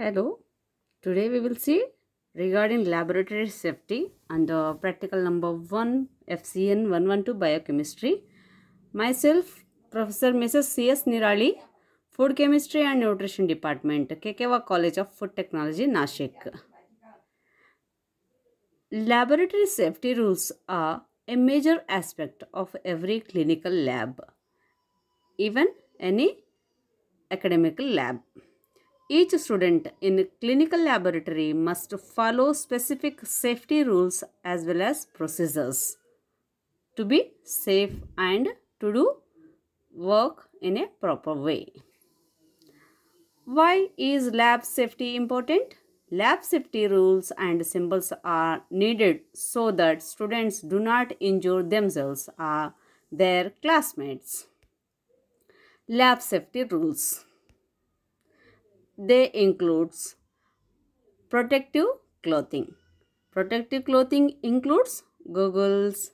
Hello, today we will see regarding laboratory safety under uh, practical number 1 FCN 112 biochemistry. Myself, Professor Mrs. C.S. Nirali, Food Chemistry and Nutrition Department, Kekewa College of Food Technology, Nashik. Laboratory safety rules are a major aspect of every clinical lab, even any academical lab. Each student in clinical laboratory must follow specific safety rules as well as procedures to be safe and to do work in a proper way. Why is lab safety important? Lab safety rules and symbols are needed so that students do not injure themselves or their classmates. Lab safety rules. They includes protective clothing. Protective clothing includes goggles,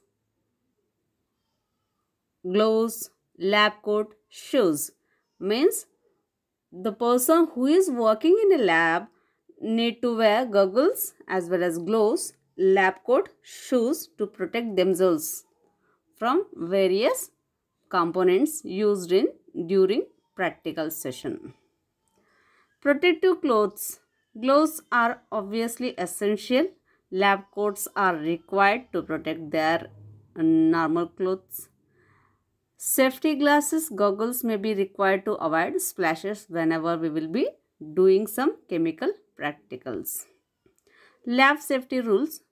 gloves, lab coat, shoes. Means the person who is working in a lab need to wear goggles as well as gloves, lab coat, shoes to protect themselves from various components used in during practical session. Protective clothes. Gloves are obviously essential. Lab coats are required to protect their normal clothes. Safety glasses, goggles may be required to avoid splashes whenever we will be doing some chemical practicals. Lab safety rules.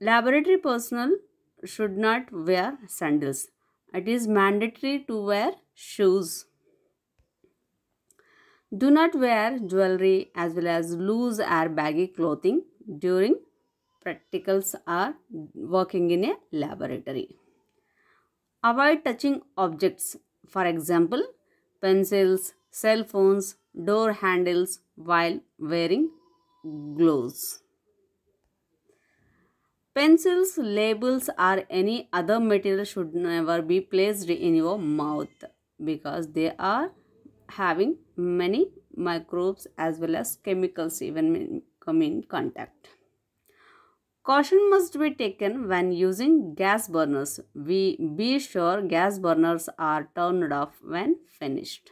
Laboratory personnel should not wear sandals. It is mandatory to wear shoes. Do not wear jewelry as well as loose or baggy clothing during practicals or working in a laboratory. Avoid touching objects, for example, pencils, cell phones, door handles while wearing gloves. Pencils, labels or any other material should never be placed in your mouth because they are having many microbes as well as chemicals even come in contact. Caution must be taken when using gas burners. We be sure gas burners are turned off when finished.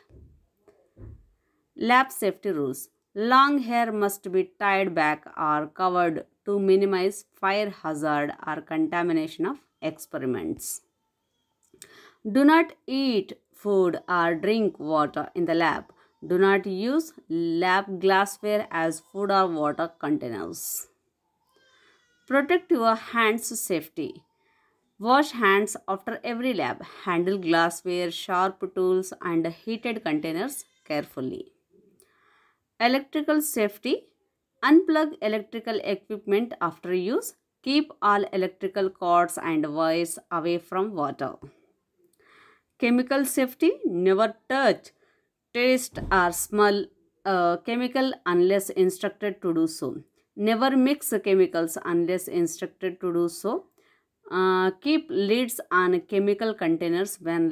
Lab safety rules. Long hair must be tied back or covered to minimize fire hazard or contamination of experiments. Do not eat food or drink water in the lab. Do not use lab glassware as food or water containers. Protect your hands' safety. Wash hands after every lab. Handle glassware, sharp tools and heated containers carefully. Electrical safety. Unplug electrical equipment after use. Keep all electrical cords and wires away from water chemical safety never touch taste or smell uh, chemical unless instructed to do so never mix chemicals unless instructed to do so uh, keep lids on chemical containers when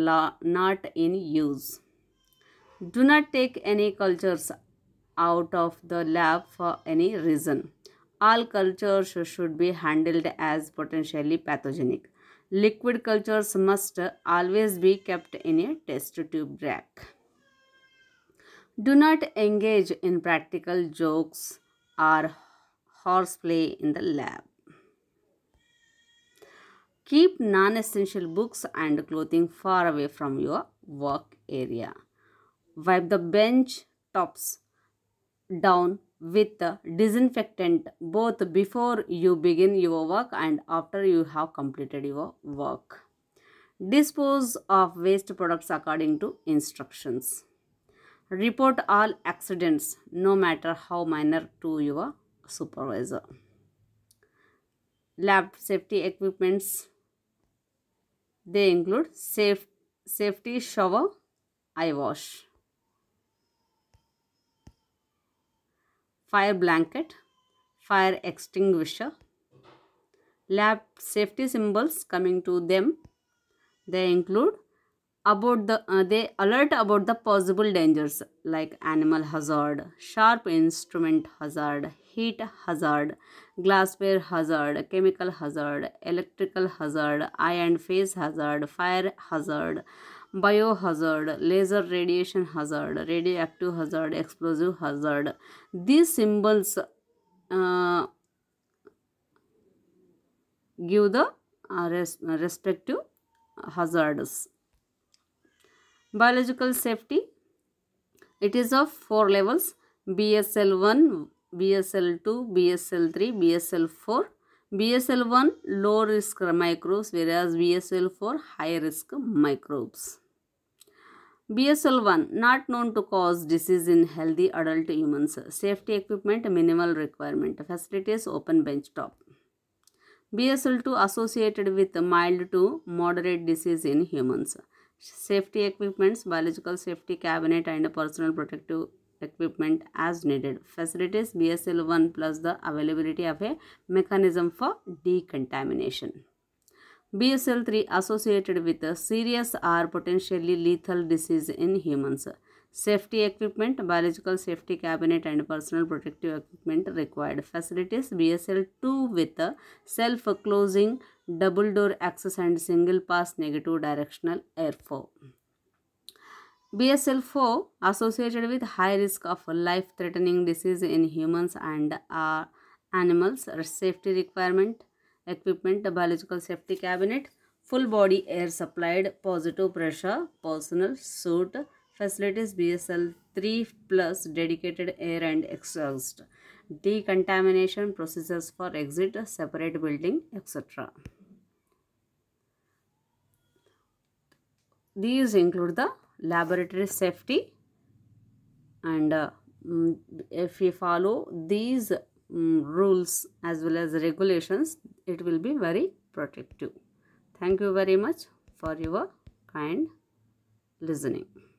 not in use do not take any cultures out of the lab for any reason all cultures should be handled as potentially pathogenic Liquid cultures must always be kept in a test tube rack. Do not engage in practical jokes or horseplay in the lab. Keep non-essential books and clothing far away from your work area. Wipe the bench tops down with disinfectant both before you begin your work and after you have completed your work. Dispose of waste products according to instructions. Report all accidents no matter how minor to your supervisor. Lab safety equipments. They include safe, safety shower, eye wash. fire blanket, fire extinguisher, lab safety symbols coming to them. They include about the uh, they alert about the possible dangers like animal hazard sharp instrument hazard heat hazard glassware hazard chemical hazard electrical hazard eye and face hazard fire hazard biohazard, laser radiation hazard, radioactive hazard, explosive hazard. These symbols uh, give the uh, res respective hazards. Biological safety, it is of four levels, BSL-1, BSL-2, BSL-3, BSL-4 BSL1 low risk microbes whereas BSL4 high risk microbes. BSL1 not known to cause disease in healthy adult humans. Safety equipment minimal requirement. Facilities open bench top. BSL2 associated with mild to moderate disease in humans. Safety equipments, biological safety cabinet and personal protective equipment as needed. Facilities BSL-1 plus the availability of a mechanism for decontamination. BSL-3 associated with a serious or potentially lethal disease in humans. Safety equipment, biological safety cabinet and personal protective equipment required. Facilities BSL-2 with a self-closing double door access and single pass negative directional airflow. BSL-4 associated with high risk of life-threatening disease in humans and uh, animals, safety requirement, equipment, biological safety cabinet, full body air supplied, positive pressure, personal, suit, facilities BSL-3 plus dedicated air and exhaust, decontamination procedures for exit, separate building, etc. These include the laboratory safety and uh, mm, if we follow these um, rules as well as regulations it will be very protective thank you very much for your kind listening